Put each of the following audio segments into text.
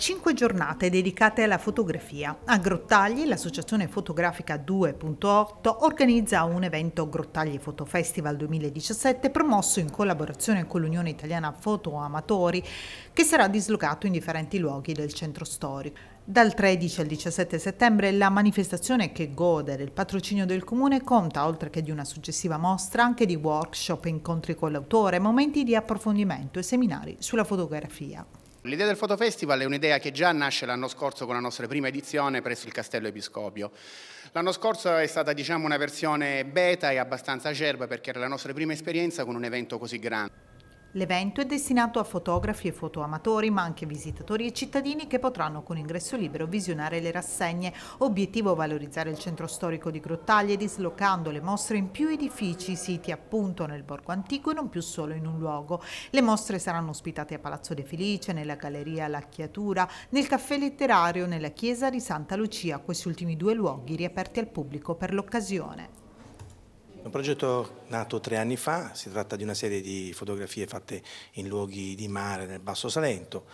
Cinque giornate dedicate alla fotografia. A Grottagli, l'associazione fotografica 2.8 organizza un evento Grottagli Foto Festival 2017 promosso in collaborazione con l'Unione Italiana Foto Amatori che sarà dislocato in differenti luoghi del centro storico. Dal 13 al 17 settembre la manifestazione che gode del patrocinio del comune conta, oltre che di una successiva mostra, anche di workshop, incontri con l'autore, momenti di approfondimento e seminari sulla fotografia. L'idea del fotofestival è un'idea che già nasce l'anno scorso con la nostra prima edizione presso il Castello Episcopio. L'anno scorso è stata diciamo, una versione beta e abbastanza acerba perché era la nostra prima esperienza con un evento così grande. L'evento è destinato a fotografi e fotoamatori, ma anche visitatori e cittadini che potranno con ingresso libero visionare le rassegne. Obiettivo valorizzare il centro storico di Grottaglie dislocando le mostre in più edifici, siti appunto nel borgo antico e non più solo in un luogo. Le mostre saranno ospitate a Palazzo De Felice, nella Galleria Lacchiatura, nel Caffè Letterario, nella Chiesa di Santa Lucia, questi ultimi due luoghi riaperti al pubblico per l'occasione. Un progetto nato tre anni fa, si tratta di una serie di fotografie fatte in luoghi di mare nel Basso Salento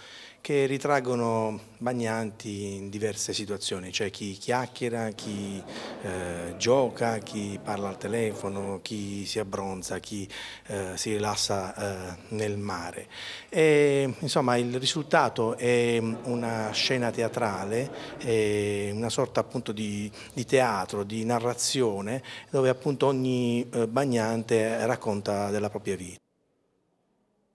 che ritraggono bagnanti in diverse situazioni, cioè chi chiacchiera, chi eh, gioca, chi parla al telefono, chi si abbronza, chi eh, si rilassa eh, nel mare. E, insomma il risultato è una scena teatrale, una sorta appunto di, di, teatro, di narrazione dove appunto ogni eh, bagnante racconta della propria vita.